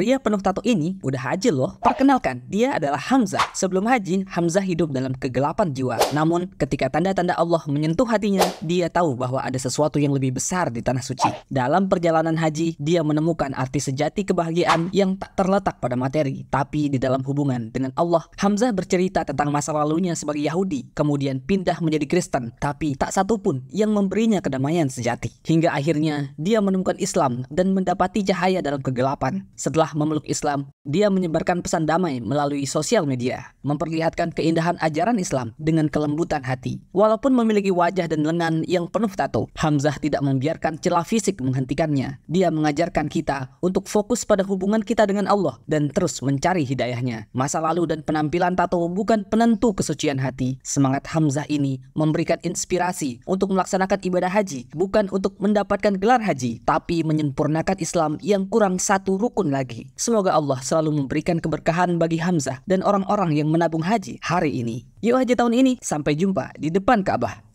Pria penuh tato ini udah haji loh. Perkenalkan, dia adalah Hamzah. Sebelum haji, Hamzah hidup dalam kegelapan jiwa. Namun, ketika tanda-tanda Allah menyentuh hatinya, dia tahu bahwa ada sesuatu yang lebih besar di tanah suci. Dalam perjalanan haji, dia menemukan arti sejati kebahagiaan yang tak terletak pada materi, tapi di dalam hubungan dengan Allah. Hamzah bercerita tentang masa lalunya sebagai Yahudi, kemudian pindah menjadi Kristen, tapi tak satupun yang memberinya kedamaian sejati. Hingga akhirnya, dia menemukan Islam dan mendapati cahaya dalam kegelapan. Setelah setelah memeluk Islam, dia menyebarkan pesan damai melalui sosial media, memperlihatkan keindahan ajaran Islam dengan kelembutan hati. Walaupun memiliki wajah dan lengan yang penuh tato, Hamzah tidak membiarkan celah fisik menghentikannya. Dia mengajarkan kita untuk fokus pada hubungan kita dengan Allah dan terus mencari hidayahnya. Masa lalu dan penampilan tato bukan penentu kesucian hati. Semangat Hamzah ini memberikan inspirasi untuk melaksanakan ibadah haji, bukan untuk mendapatkan gelar haji, tapi menyempurnakan Islam yang kurang satu rukun lagi lagi. Semoga Allah selalu memberikan keberkahan bagi Hamzah dan orang-orang yang menabung haji hari ini. Yuk haji tahun ini, sampai jumpa di depan Ka'bah.